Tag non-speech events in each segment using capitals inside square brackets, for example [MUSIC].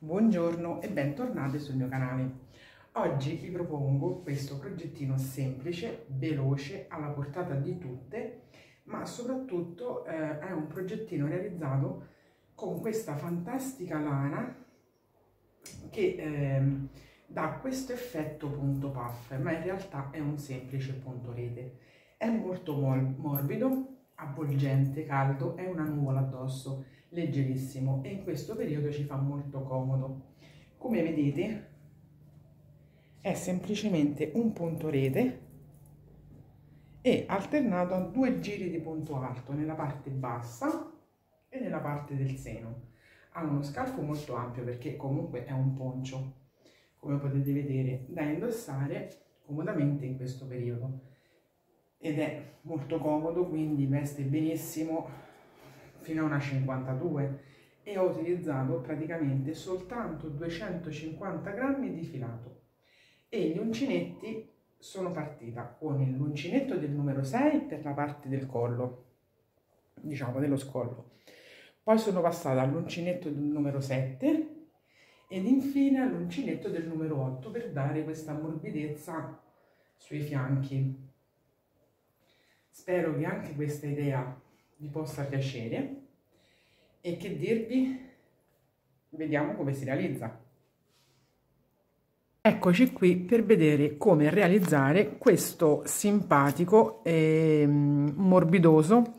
Buongiorno e bentornati sul mio canale. Oggi vi propongo questo progettino semplice, veloce, alla portata di tutte, ma soprattutto eh, è un progettino realizzato con questa fantastica lana che eh, dà questo effetto punto puff, ma in realtà è un semplice punto rete. È molto morbido, avvolgente, caldo, è una nuvola addosso leggerissimo e in questo periodo ci fa molto comodo. Come vedete è semplicemente un punto rete e alternato a due giri di punto alto nella parte bassa e nella parte del seno. Ha uno scalfo molto ampio perché comunque è un poncio, come potete vedere, da indossare comodamente in questo periodo ed è molto comodo quindi veste benissimo fino a una 52 e ho utilizzato praticamente soltanto 250 grammi di filato e gli uncinetti sono partita con l'uncinetto del numero 6 per la parte del collo diciamo dello scollo poi sono passata all'uncinetto del numero 7 ed infine all'uncinetto del numero 8 per dare questa morbidezza sui fianchi. Spero che anche questa idea vi possa piacere e che dirvi vediamo come si realizza eccoci qui per vedere come realizzare questo simpatico e mm, morbidoso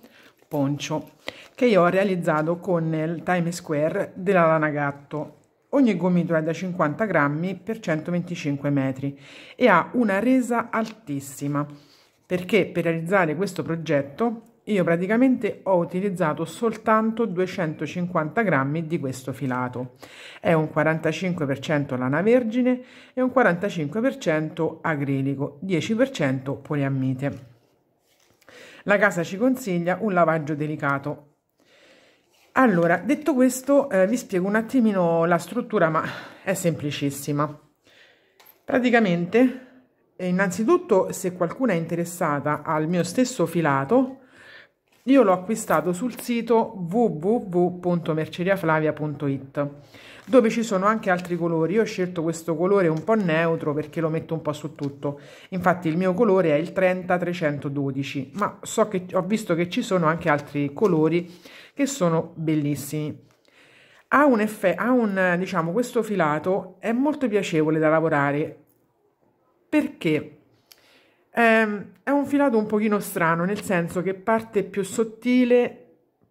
poncio che io ho realizzato con il time square della lana gatto ogni gomitola è da 50 grammi per 125 metri e ha una resa altissima perché per realizzare questo progetto io praticamente ho utilizzato soltanto 250 grammi di questo filato. È un 45% lana vergine e un 45% acrilico, 10% poliammite. La casa ci consiglia un lavaggio delicato. Allora, detto questo, eh, vi spiego un attimino la struttura, ma è semplicissima. Praticamente, eh, innanzitutto, se qualcuno è interessata al mio stesso filato, io l'ho acquistato sul sito www.merceriaflavia.it dove ci sono anche altri colori. Io ho scelto questo colore un po' neutro perché lo metto un po' su tutto. Infatti il mio colore è il 30312, ma so che ho visto che ci sono anche altri colori che sono bellissimi. Ha un effetto, ha un, diciamo, questo filato è molto piacevole da lavorare perché Ehm, è un filato un pochino strano, nel senso che parte più sottile,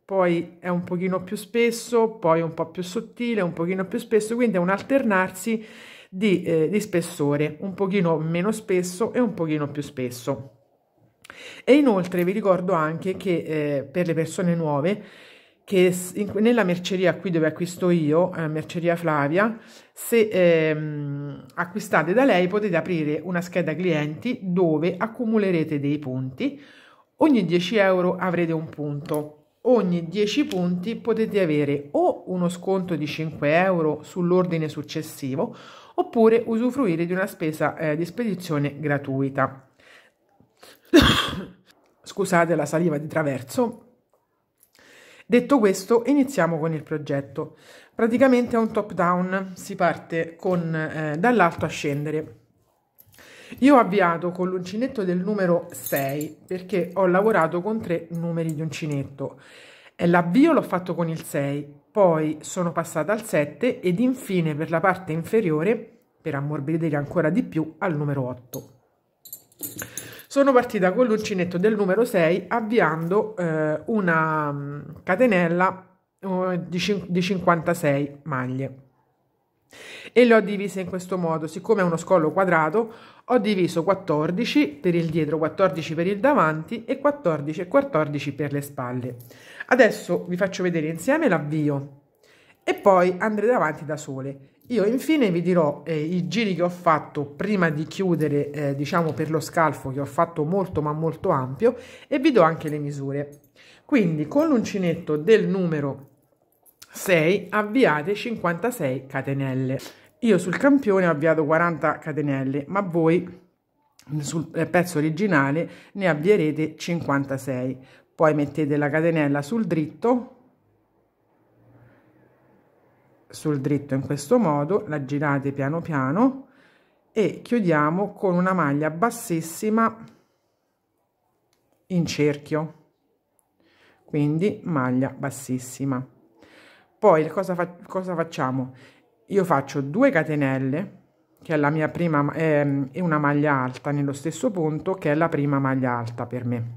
poi è un pochino più spesso, poi un po' più sottile, un pochino più spesso, quindi è un alternarsi di, eh, di spessore, un pochino meno spesso e un pochino più spesso. E inoltre vi ricordo anche che eh, per le persone nuove che in, nella merceria qui dove acquisto io, eh, merceria Flavia, se ehm, acquistate da lei potete aprire una scheda clienti dove accumulerete dei punti, ogni 10 euro avrete un punto, ogni 10 punti potete avere o uno sconto di 5 euro sull'ordine successivo oppure usufruire di una spesa eh, di spedizione gratuita. [COUGHS] Scusate la saliva di traverso, Detto questo, iniziamo con il progetto. Praticamente è un top down, si parte con, eh, dall'alto a scendere. Io ho avviato con l'uncinetto del numero 6 perché ho lavorato con tre numeri di uncinetto. L'avvio l'ho fatto con il 6, poi sono passata al 7 ed infine per la parte inferiore, per ammorbidire ancora di più, al numero 8. Sono partita con l'uncinetto del numero 6 avviando eh, una mm, catenella eh, di, cin- di 56 maglie e le ho divise in questo modo. Siccome è uno scollo quadrato, ho diviso 14 per il dietro, 14 per il davanti e 14 e 14 per le spalle. Adesso vi faccio vedere insieme l'avvio e poi andrete avanti da sole. Io infine vi dirò eh, i giri che ho fatto prima di chiudere, eh, diciamo per lo scalfo che ho fatto molto ma molto ampio e vi do anche le misure. Quindi con l'uncinetto del numero 6 avviate 56 catenelle. Io sul campione ho avviato 40 catenelle, ma voi sul eh, pezzo originale ne avvierete 56. Poi mettete la catenella sul dritto sul dritto in questo modo, la girate piano piano e chiudiamo con una maglia bassissima in cerchio quindi maglia bassissima poi cosa, fa cosa facciamo io faccio 2 catenelle che è la mia prima eh, è una maglia alta nello stesso punto che è la prima maglia alta per me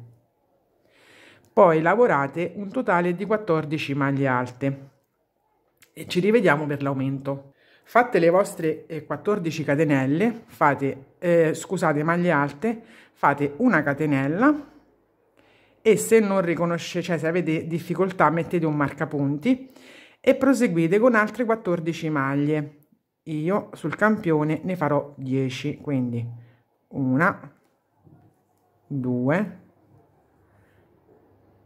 poi lavorate un totale di 14 maglie alte e ci rivediamo per l'aumento. Fatte le vostre 14 eh, catenelle, fate, eh, scusate, maglie alte, fate una catenella e se non riconosce, cioè se avete difficoltà mettete un marcapunti e proseguite con altre 14 maglie. Io sul campione ne farò 10, quindi una, due,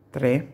tre.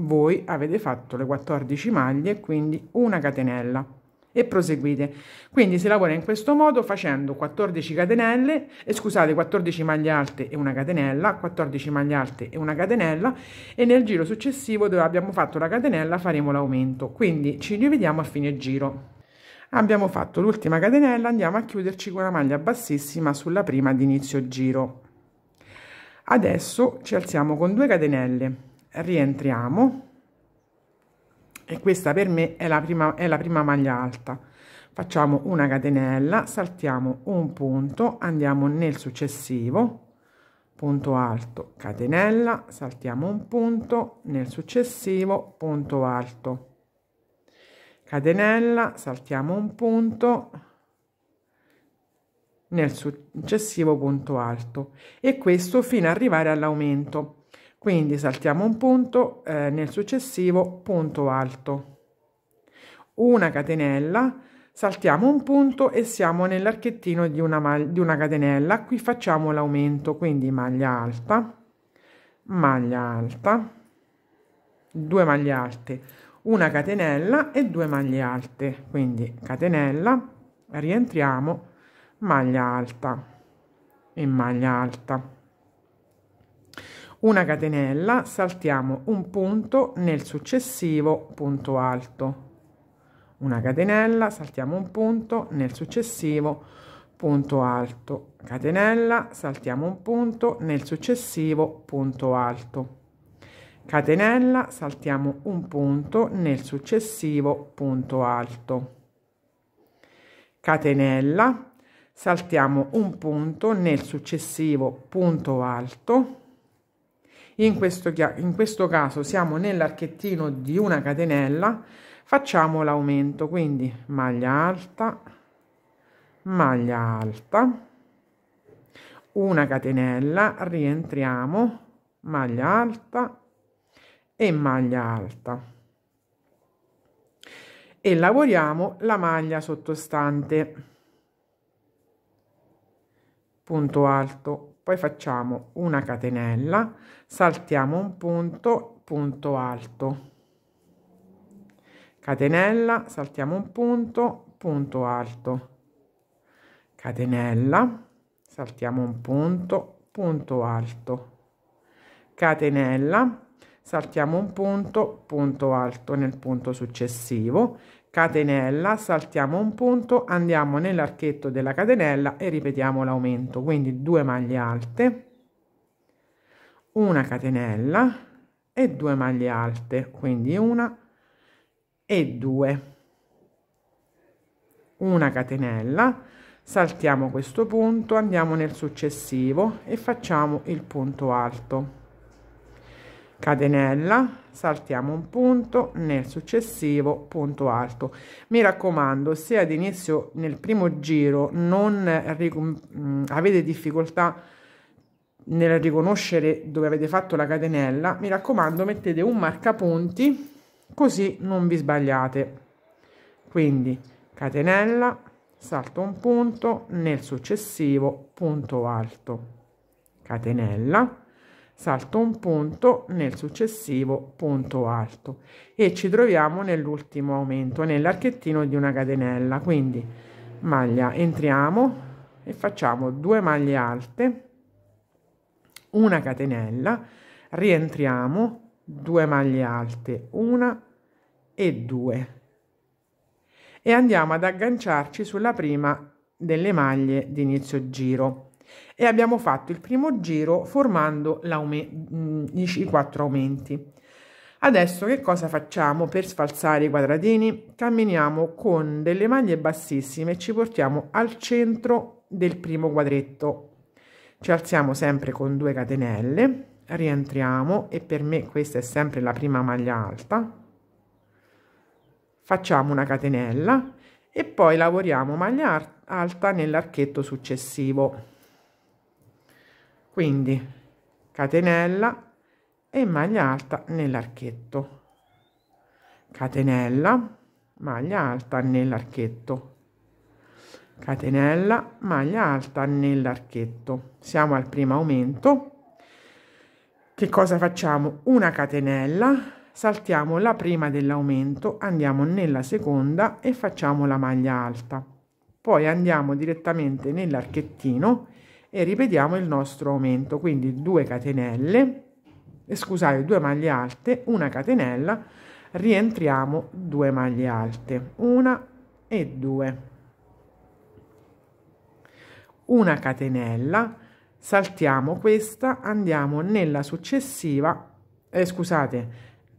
voi avete fatto le 14 maglie quindi una catenella e proseguite quindi si lavora in questo modo facendo 14 catenelle eh, scusate 14 maglie alte e una catenella 14 maglie alte e una catenella e nel giro successivo dove abbiamo fatto la catenella faremo l'aumento quindi ci rivediamo a fine giro abbiamo fatto l'ultima catenella andiamo a chiuderci con una maglia bassissima sulla prima di inizio giro adesso ci alziamo con 2 catenelle rientriamo e questa per me è la prima, è la prima maglia alta facciamo una catenella saltiamo un punto andiamo nel successivo punto alto catenella saltiamo un punto nel successivo punto alto catenella saltiamo un punto nel successivo punto alto e questo fino ad arrivare all'aumento quindi saltiamo un punto, eh, nel successivo punto alto. Una catenella, saltiamo un punto e siamo nell'archettino di, una di una catenella. Qui facciamo l'aumento, quindi maglia alta, maglia alta, due maglie alte, una catenella e due maglie alte. Quindi catenella, rientriamo, maglia alta e maglia alta una catenella, saltiamo un punto nel successivo punto alto, una catenella, saltiamo un punto nel successivo punto alto, catenella, saltiamo un punto nel successivo punto alto, catenella, saltiamo un punto nel successivo punto alto, catenella, saltiamo un punto nel successivo punto alto, in questo, in questo caso siamo nell'archettino di una catenella, facciamo l'aumento, quindi maglia alta, maglia alta, una catenella, rientriamo, maglia alta e maglia alta e lavoriamo la maglia sottostante punto alto poi facciamo una catenella saltiamo un punto punto alto catenella saltiamo un punto punto alto catenella saltiamo un punto punto alto catenella saltiamo un punto punto alto nel punto successivo catenella saltiamo un punto andiamo nell'archetto della catenella e ripetiamo l'aumento quindi due maglie alte una catenella e due maglie alte quindi una e due una catenella saltiamo questo punto andiamo nel successivo e facciamo il punto alto catenella saltiamo un punto nel successivo punto alto mi raccomando se ad inizio nel primo giro non mm, avete difficoltà nel riconoscere dove avete fatto la catenella mi raccomando mettete un marcapunti così non vi sbagliate quindi catenella salto un punto nel successivo punto alto catenella salto un punto nel successivo punto alto e ci troviamo nell'ultimo aumento nell'archettino di una catenella quindi maglia entriamo e facciamo due maglie alte una catenella rientriamo due maglie alte una e due e andiamo ad agganciarci sulla prima delle maglie di inizio giro e abbiamo fatto il primo giro formando mm, i quattro aumenti. Adesso che cosa facciamo per sfalsare i quadratini? Camminiamo con delle maglie bassissime e ci portiamo al centro del primo quadretto. Ci alziamo sempre con due catenelle, rientriamo e per me questa è sempre la prima maglia alta. Facciamo una catenella e poi lavoriamo maglia alta nell'archetto successivo quindi catenella e maglia alta nell'archetto catenella maglia alta nell'archetto catenella maglia alta nell'archetto siamo al primo aumento che cosa facciamo una catenella saltiamo la prima dell'aumento andiamo nella seconda e facciamo la maglia alta poi andiamo direttamente nell'archettino e ripetiamo il nostro aumento quindi 2 catenelle eh, scusate 2 maglie alte una catenella rientriamo 2 maglie alte una e due una catenella saltiamo questa andiamo nella successiva eh, scusate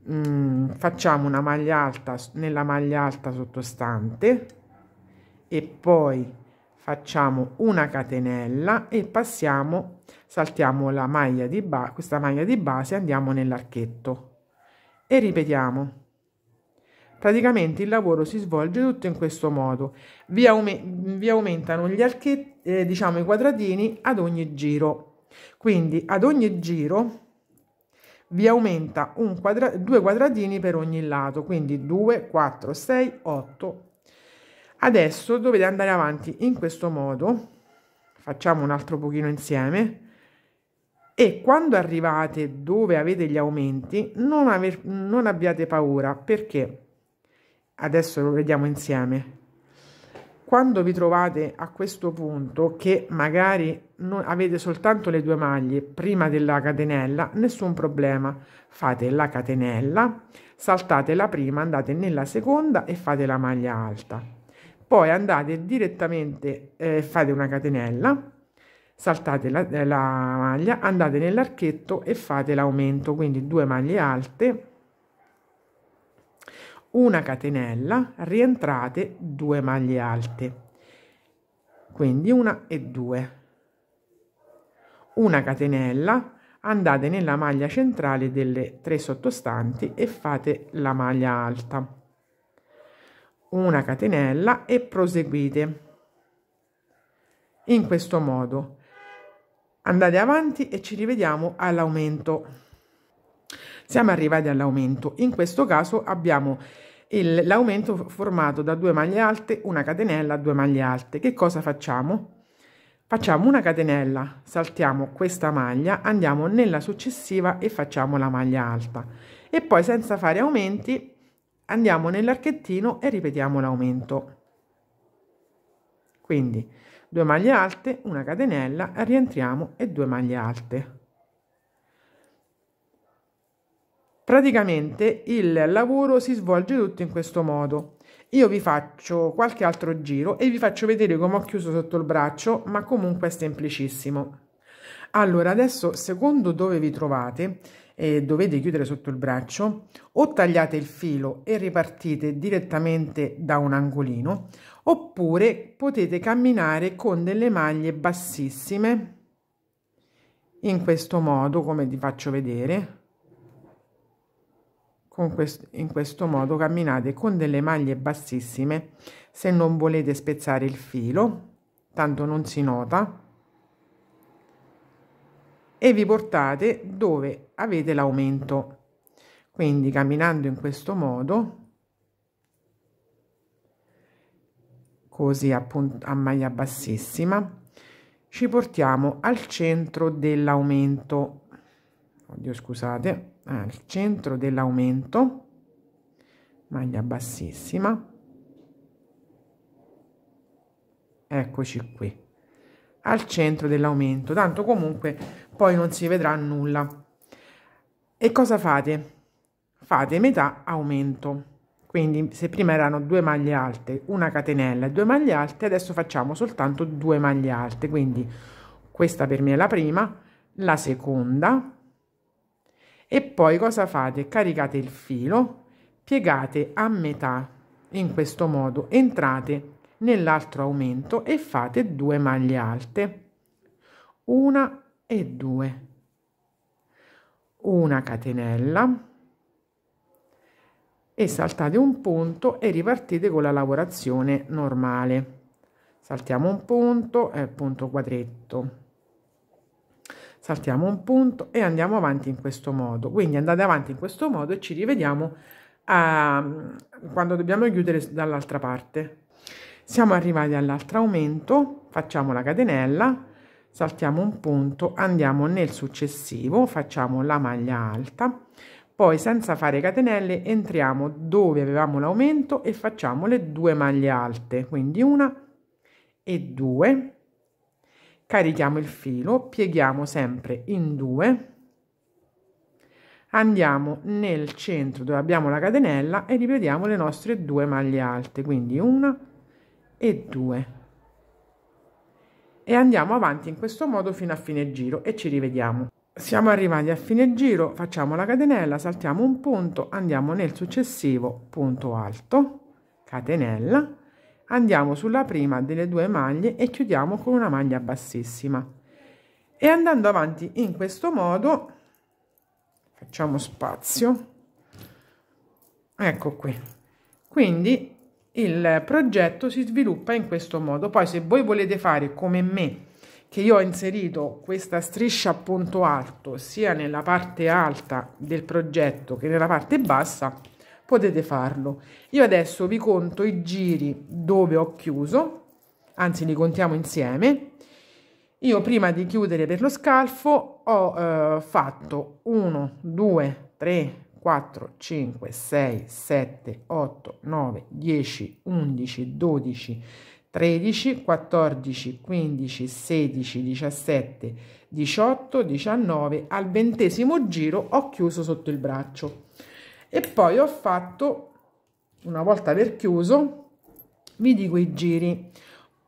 mh, mm, facciamo una maglia alta nella maglia alta sottostante e poi facciamo una catenella e passiamo saltiamo la maglia di base questa maglia di base andiamo nell'archetto e ripetiamo praticamente il lavoro si svolge tutto in questo modo vi, aume vi aumentano gli archetti eh, diciamo i quadratini ad ogni giro quindi ad ogni giro vi aumenta un quadra due quadratini per ogni lato quindi 2 4 6 8 adesso dovete andare avanti in questo modo facciamo un altro pochino insieme e quando arrivate dove avete gli aumenti non, aver, non abbiate paura perché adesso lo vediamo insieme quando vi trovate a questo punto che magari avete soltanto le due maglie prima della catenella, nessun problema, fate la catenella, saltate la prima, andate nella seconda e fate la maglia alta poi andate direttamente, eh, fate una catenella, saltate la, eh, la maglia, andate nell'archetto e fate l'aumento, quindi due maglie alte, una catenella, rientrate due maglie alte, quindi una e due, una catenella, andate nella maglia centrale delle tre sottostanti e fate la maglia alta una catenella e proseguite in questo modo andate avanti e ci rivediamo all'aumento siamo arrivati all'aumento in questo caso abbiamo l'aumento formato da due maglie alte una catenella due maglie alte che cosa facciamo facciamo una catenella saltiamo questa maglia andiamo nella successiva e facciamo la maglia alta e poi senza fare aumenti andiamo nell'archettino e ripetiamo l'aumento. Quindi 2 maglie alte, una catenella, rientriamo e 2 maglie alte. Praticamente il lavoro si svolge tutto in questo modo. Io vi faccio qualche altro giro e vi faccio vedere come ho chiuso sotto il braccio, ma comunque è semplicissimo. Allora, adesso secondo dove vi trovate, eh, dovete chiudere sotto il braccio o tagliate il filo e ripartite direttamente da un angolino oppure potete camminare con delle maglie bassissime in questo modo come vi faccio vedere questo, in questo modo camminate con delle maglie bassissime se non volete spezzare il filo tanto non si nota e vi portate dove avete l'aumento. Quindi camminando in questo modo, così appunto a maglia bassissima, ci portiamo al centro dell'aumento. Oddio, scusate, ah, al centro dell'aumento, maglia bassissima. Eccoci qui al centro dell'aumento, tanto comunque poi non si vedrà nulla. E cosa fate? Fate metà aumento. Quindi se prima erano due maglie alte, una catenella e due maglie alte, adesso facciamo soltanto due maglie alte. Quindi questa per me è la prima, la seconda e poi cosa fate? Caricate il filo, piegate a metà in questo modo, entrate nell'altro aumento e fate due maglie alte una e due una catenella e saltate un punto e ripartite con la lavorazione normale saltiamo un punto e eh, punto quadretto saltiamo un punto e andiamo avanti in questo modo quindi andate avanti in questo modo e ci rivediamo a, ehm, quando dobbiamo chiudere dall'altra parte siamo arrivati all'altro aumento facciamo la catenella saltiamo un punto andiamo nel successivo facciamo la maglia alta poi senza fare catenelle entriamo dove avevamo l'aumento e facciamo le due maglie alte quindi una e due carichiamo il filo pieghiamo sempre in due andiamo nel centro dove abbiamo la catenella e ripetiamo le nostre due maglie alte quindi una e e 2 e andiamo avanti in questo modo fino a fine giro e ci rivediamo siamo arrivati a fine giro facciamo la catenella saltiamo un punto andiamo nel successivo punto alto catenella andiamo sulla prima delle due maglie e chiudiamo con una maglia bassissima e andando avanti in questo modo facciamo spazio ecco qui quindi il progetto si sviluppa in questo modo. Poi se voi volete fare come me, che io ho inserito questa striscia a punto alto sia nella parte alta del progetto che nella parte bassa, potete farlo. Io adesso vi conto i giri dove ho chiuso, anzi li contiamo insieme. Io prima di chiudere per lo scalfo ho eh, fatto 1, 2, 3, 4, 5, 6, 7, 8, 9, 10, 11, 12, 13, 14, 15, 16, 17, 18, 19, al ventesimo giro ho chiuso sotto il braccio e poi ho fatto una volta aver chiuso vi dico i giri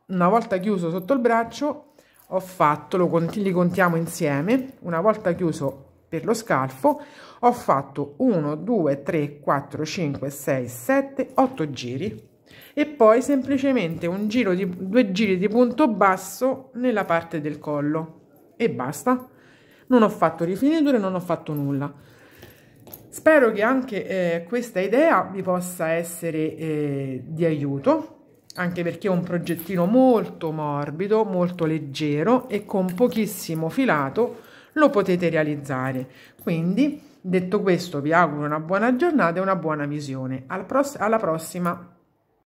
una volta chiuso sotto il braccio ho fatto lo li contiamo insieme una volta chiuso per lo scalfo ho fatto 1 2 3 4 5 6 7 8 giri e poi semplicemente un giro di due giri di punto basso nella parte del collo e basta non ho fatto rifiniture non ho fatto nulla spero che anche eh, questa idea vi possa essere eh, di aiuto anche perché è un progettino molto morbido molto leggero e con pochissimo filato lo potete realizzare. Quindi, detto questo, vi auguro una buona giornata e una buona visione. alla prossima!